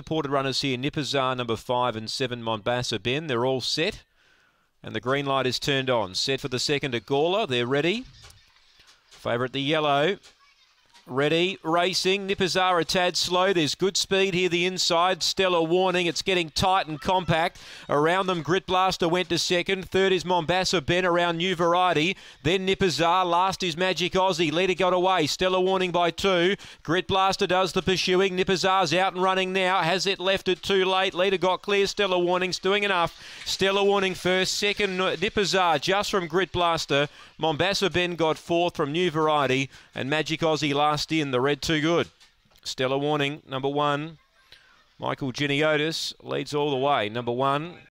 Supported runners here, Nipazar number five and seven Mombasa Ben. They're all set. And the green light is turned on. Set for the second, Agala. They're ready. Favourite, the yellow. Ready, racing. are a tad slow. There's good speed here, the inside. Stella warning. It's getting tight and compact. Around them, Grit Blaster went to second. Third is Mombasa Ben around New Variety. Then are Last is Magic Aussie. Leader got away. Stella warning by two. Grit Blaster does the pursuing. Nipazar's out and running now. Has it left it too late? Leader got clear. Stella warning's doing enough. Stella warning first. Second, uh, are just from Grit Blaster. Mombasa Ben got fourth from New Variety. And Magic Aussie last last in. The red too good. Stella Warning, number one. Michael Giniotis leads all the way. Number one,